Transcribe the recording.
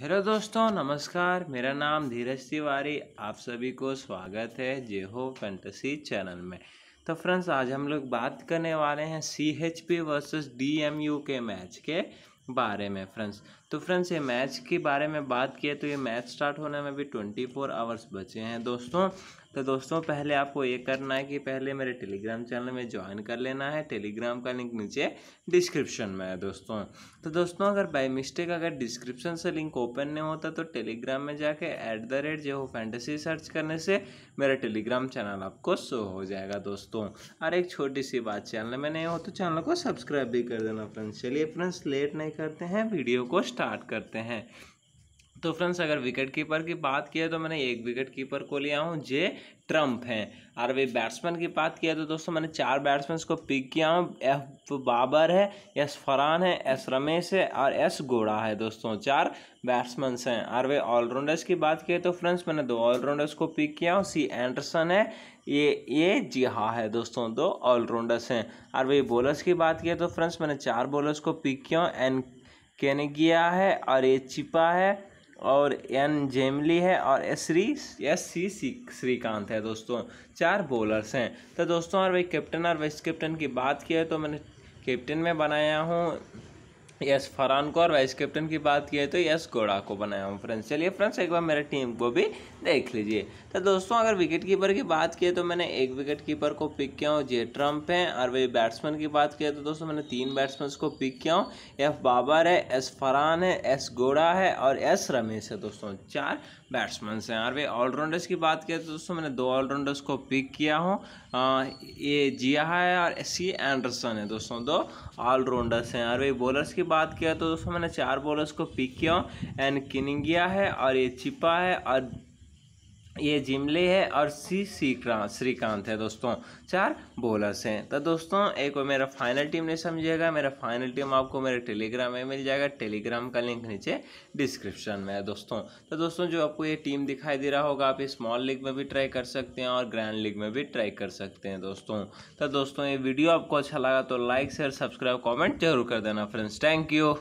hello दोस्तों नमस्कार मेरा नाम धीरज तिवारी आप सभी को स्वागत है जेहो फैंटसी चैनल में तो फ्रेंड्स आज हम लोग बात करने वाले हैं C H P versus D M U के मैच के बारे में फ्रेंड्स तो फ्रेंड्स ये मैच के बारे में बात किए तो ये मैच स्टार्ट होने में भी ट्वेंटी फोर आवर्स बचे हैं दोस्तों तो दोस्तों पहले आपको ये करना है कि पहले मेरे टेलीग्राम चैनल में ज्वाइन कर लेना है टेलीग्राम का लिंक नीचे डिस्क्रिप्शन में है दोस्तों तो दोस्तों अगर बाई मिस्टेक अगर डिस्क्रिप्शन से लिंक ओपन नहीं होता तो टेलीग्राम में जाके ऐट द रेट जो फैंटेसी सर्च करने से मेरा टेलीग्राम चैनल आपको शो हो जाएगा दोस्तों और एक छोटी सी बात चैनल में नहीं हो तो चैनल को सब्सक्राइब भी कर देना फ्रेंड्स चलिए फ्रेंड्स लेट नहीं करते हैं वीडियो को स्टार्ट करते हैं तो फ्रेंड्स अगर विकेट कीपर की बात की है तो मैंने एक विकेट कीपर को लिया हूँ जे ट्रम्प हैं और वे बैट्समैन की बात किया तो दोस्तों मैंने चार बैट्समैन को पिक किया हूँ एफ बाबर है एस फरहान है एस रमेश है और एस गोड़ा है दोस्तों चार बैट्समैन हैं और वे ऑलराउंडर्स की बात की तो फ्रेंड्स मैंने दो ऑलराउंडर्स को पिक किया हूँ सी एंडरसन है ये ये जी हाँ है दोस्तों दो ऑलराउंडर्स हैं और वे बॉलर्स की बात की तो फ्रेंड्स मैंने चार बॉलर्स को पिक किया हूँ एन केनेगिया है और ये चिपा है और एन जेमली है और S Shri S C Srikanth है दोस्तों चार बॉलर्स हैं तो दोस्तों और वही कैप्टन और वाइस कैप्टन की बात की है तो मैंने कैप्टन में बनाया हूँ यस फरहान को और वाइस कैप्टन की बात की है तो यस गोड़ा को बनाया हूँ फ्रेंड्स चलिए फ्रेंड्स एक बार मेरे टीम को भी देख लीजिए तो दोस्तों अगर विकेट कीपर की बात की है तो मैंने एक विकेट कीपर को पिक किया हूँ जे ट्रम्प हैं और वही बैट्समैन की बात की है तो दोस्तों मैंने तीन बैट्समैन को पिक किया हूँ एफ बाबर है एस फरहान है एस गोड़ा है और एस रमेश है दोस्तों चार बैट्समैन हैं और वही ऑलराउंडर्स की बात की तो दोस्तों मैंने दो ऑलराउंडर्स को पिक किया हूँ ये जिया है और सी एंडरसन है दोस्तों दो ऑलराउंडर्स हैं और वही बॉलर्स की बात किया तो दोस्तों मैंने चार बॉलर्स को पिक किया एंड किनिंगिया है और ये चिपा है और ये जिमले है और सी श्रीकांत श्रीकांत है दोस्तों चार बोलर्स हैं तो दोस्तों एक और मेरा फाइनल टीम नहीं समझिएगा मेरा फाइनल टीम आपको मेरे टेलीग्राम में मिल जाएगा टेलीग्राम का लिंक नीचे डिस्क्रिप्शन में है दोस्तों तो दोस्तों जो आपको ये टीम दिखाई दे रहा होगा आप स्मॉल लीग में भी ट्राई कर सकते हैं और ग्रैंड लीग में भी ट्राई कर सकते हैं दोस्तों तो दोस्तों ये वीडियो आपको अच्छा लगा तो लाइक शेयर सब्सक्राइब कॉमेंट जरूर कर देना फ्रेंड्स थैंक यू